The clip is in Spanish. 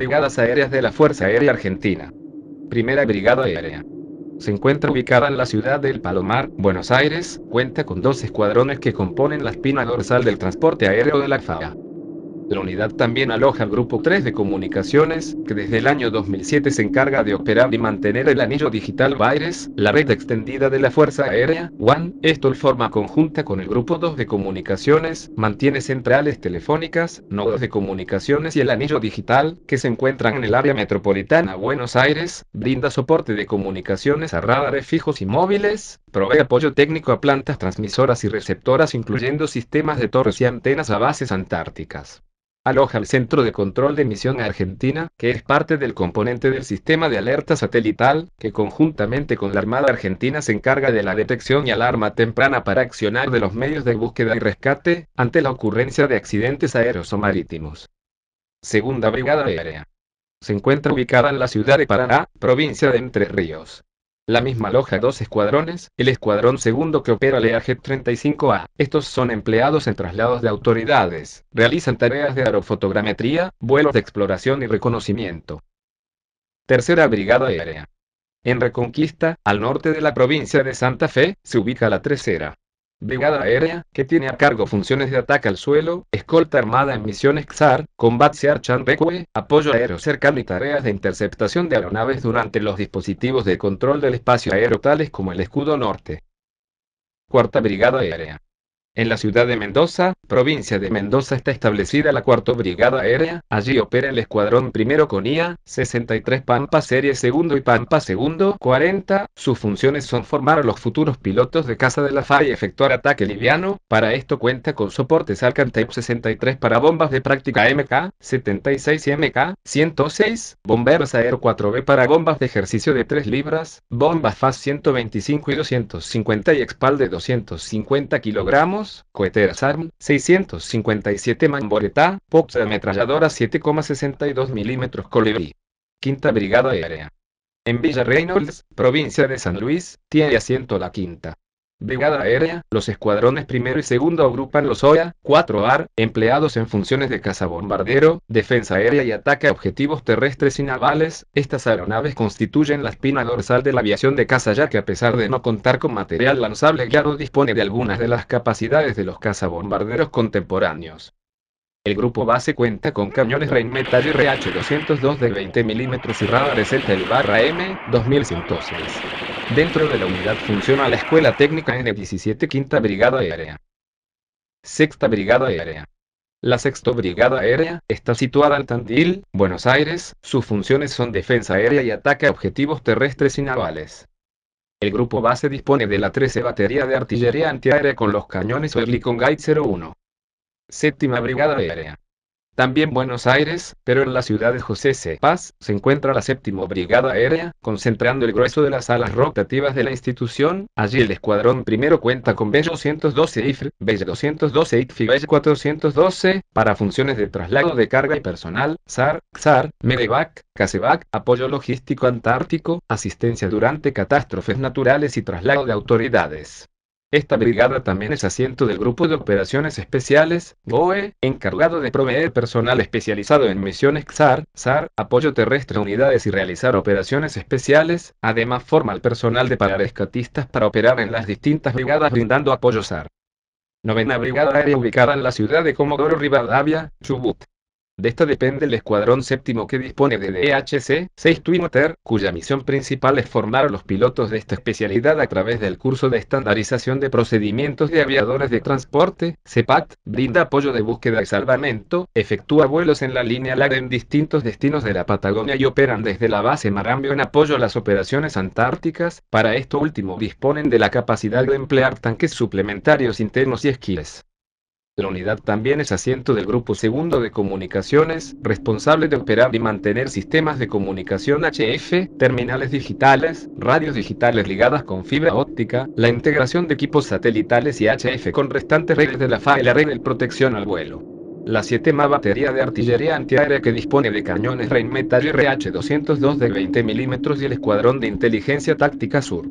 Brigadas Aéreas de la Fuerza Aérea Argentina. Primera Brigada Aérea. Se encuentra ubicada en la ciudad del Palomar, Buenos Aires, cuenta con dos escuadrones que componen la espina dorsal del transporte aéreo de la FAA. La unidad también aloja Grupo 3 de Comunicaciones, que desde el año 2007 se encarga de operar y mantener el anillo digital Baires, la red extendida de la Fuerza Aérea, WAN. Esto en forma conjunta con el Grupo 2 de Comunicaciones, mantiene centrales telefónicas, nodos de comunicaciones y el anillo digital, que se encuentran en el área metropolitana Buenos Aires, brinda soporte de comunicaciones a radares fijos y móviles, provee apoyo técnico a plantas transmisoras y receptoras incluyendo sistemas de torres y antenas a bases antárticas aloja el Centro de Control de Misión Argentina, que es parte del componente del sistema de alerta satelital, que conjuntamente con la Armada Argentina se encarga de la detección y alarma temprana para accionar de los medios de búsqueda y rescate ante la ocurrencia de accidentes aéreos o marítimos. Segunda Brigada Aérea. Se encuentra ubicada en la ciudad de Paraná, provincia de Entre Ríos. La misma aloja dos escuadrones, el escuadrón segundo que opera el EAG 35A. Estos son empleados en traslados de autoridades, realizan tareas de aerofotogrametría, vuelos de exploración y reconocimiento. Tercera Brigada Aérea. En Reconquista, al norte de la provincia de Santa Fe, se ubica la tercera Brigada Aérea, que tiene a cargo funciones de ataque al suelo, escolta armada en misiones XAR, combate Archanbekwe, apoyo aéreo cercano y tareas de interceptación de aeronaves durante los dispositivos de control del espacio aéreo tales como el escudo norte. Cuarta Brigada Aérea. En la ciudad de Mendoza, provincia de Mendoza está establecida la Cuarta Brigada Aérea, allí opera el Escuadrón Primero con IA, 63 Pampa Serie Segundo y Pampa Segundo 40, sus funciones son formar a los futuros pilotos de Casa de la FA y efectuar ataque liviano, para esto cuenta con soportes Alcan 63 para bombas de práctica MK, 76 y MK, 106, bomberos Aero 4B para bombas de ejercicio de 3 libras, bombas FAS 125 y 250 y expal de 250 kilogramos, coheteras ARM, 657 Mamboreta, POX ametralladora 7,62 mm Colibri. Quinta Brigada Aérea. En Villa Reynolds, provincia de San Luis, tiene asiento la quinta. Brigada Aérea, los escuadrones primero y segundo agrupan los OEA, 4AR, empleados en funciones de cazabombardero, defensa aérea y ataque a objetivos terrestres y navales. Estas aeronaves constituyen la espina dorsal de la aviación de caza ya que a pesar de no contar con material lanzable ya no dispone de algunas de las capacidades de los cazabombarderos contemporáneos. El grupo base cuenta con cañones Rheinmetall y RH202 de 20 mm y radares eltel barra M2106. Dentro de la unidad funciona la Escuela Técnica N17 Quinta Brigada Aérea. Sexta Brigada Aérea. La Sexta Brigada Aérea está situada en Tandil, Buenos Aires. Sus funciones son defensa aérea y ataque a objetivos terrestres y navales. El grupo base dispone de la 13 batería de artillería antiaérea con los cañones Oerlikon Guide 01. Séptima Brigada Aérea. También Buenos Aires, pero en la ciudad de José C. Paz, se encuentra la séptima Brigada Aérea, concentrando el grueso de las alas rotativas de la institución. Allí el escuadrón primero cuenta con b 212 IFR, b 212 ITFI y 412, para funciones de traslado de carga y personal, SAR, XAR, MEDEVAC, CASEVAC, apoyo logístico antártico, asistencia durante catástrofes naturales y traslado de autoridades. Esta brigada también es asiento del Grupo de Operaciones Especiales, GOE, encargado de proveer personal especializado en misiones XAR, SAR, apoyo terrestre a unidades y realizar operaciones especiales. Además, forma el personal de pararescatistas para operar en las distintas brigadas brindando apoyo SAR. Novena Brigada Aérea ubicada en la ciudad de Comodoro Rivadavia, Chubut. De esta depende el Escuadrón Séptimo que dispone de DHC 6 Otter, cuya misión principal es formar a los pilotos de esta especialidad a través del curso de estandarización de procedimientos de aviadores de transporte, CEPAT, brinda apoyo de búsqueda y salvamento, efectúa vuelos en la línea larga en distintos destinos de la Patagonia y operan desde la base Marambio en apoyo a las operaciones antárticas, para esto último disponen de la capacidad de emplear tanques suplementarios internos y esquiles. La unidad también es asiento del Grupo Segundo de Comunicaciones, responsable de operar y mantener sistemas de comunicación HF, terminales digitales, radios digitales ligadas con fibra óptica, la integración de equipos satelitales y HF con restantes redes de la FA y la red de protección al vuelo. La 7 batería de artillería antiaérea que dispone de cañones Rheinmetall RH-202 de 20 mm y el Escuadrón de Inteligencia Táctica Sur.